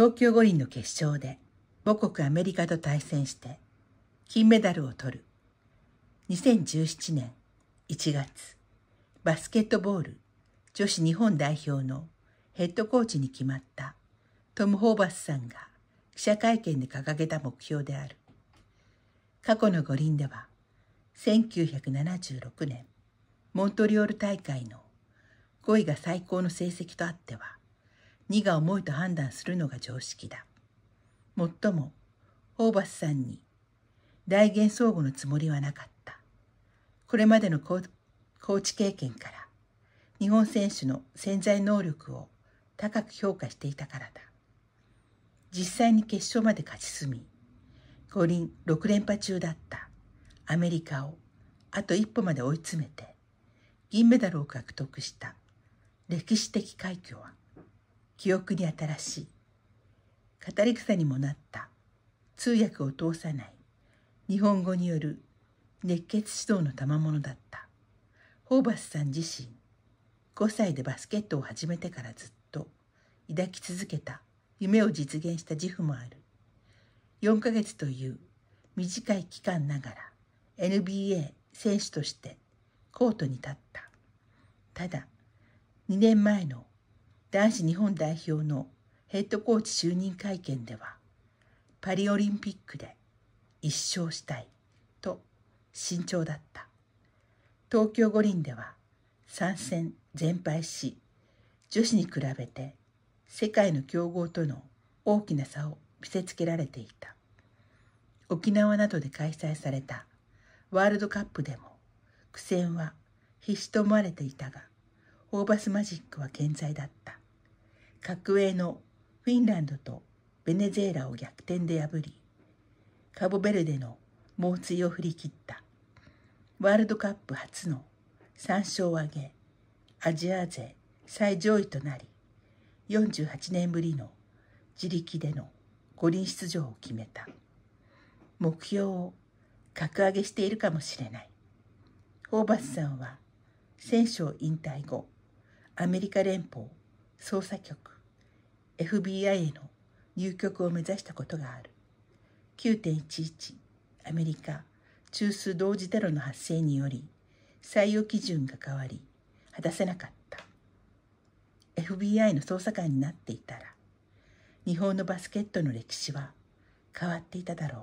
東京五輪の決勝で母国アメリカと対戦して金メダルを取る。2017年1月、バスケットボール女子日本代表のヘッドコーチに決まったトム・ホーバスさんが記者会見で掲げた目標である。過去の五輪では1976年モントリオール大会の5位が最高の成績とあっては荷が重いと判断するのが常識だ。もっとも、ホーバスさんに大元相互のつもりはなかった。これまでのコーチ経験から、日本選手の潜在能力を高く評価していたからだ。実際に決勝まで勝ち進み、五輪6連覇中だったアメリカをあと一歩まで追い詰めて、銀メダルを獲得した歴史的快挙は、記憶に新しい語り草にもなった通訳を通さない日本語による熱血指導の賜物だったホーバスさん自身5歳でバスケットを始めてからずっと抱き続けた夢を実現した自負もある4ヶ月という短い期間ながら NBA 選手としてコートに立ったただ2年前の男子日本代表のヘッドコーチ就任会見ではパリオリンピックで1勝したいと慎重だった東京五輪では3戦全敗し女子に比べて世界の強豪との大きな差を見せつけられていた沖縄などで開催されたワールドカップでも苦戦は必至と思われていたがホーバスマジックは健在だった格上のフィンランドとベネズエラを逆転で破りカボベルデの猛追を振り切ったワールドカップ初の3勝を挙げアジア勢最上位となり48年ぶりの自力での五輪出場を決めた目標を格上げしているかもしれないホーバスさんは選手を引退後アメリカ連邦捜査局 FBI への入局を目指したことがある9.11アメリカ中枢同時テロの発生により採用基準が変わり果たせなかった FBI の捜査官になっていたら日本のバスケットの歴史は変わっていただろう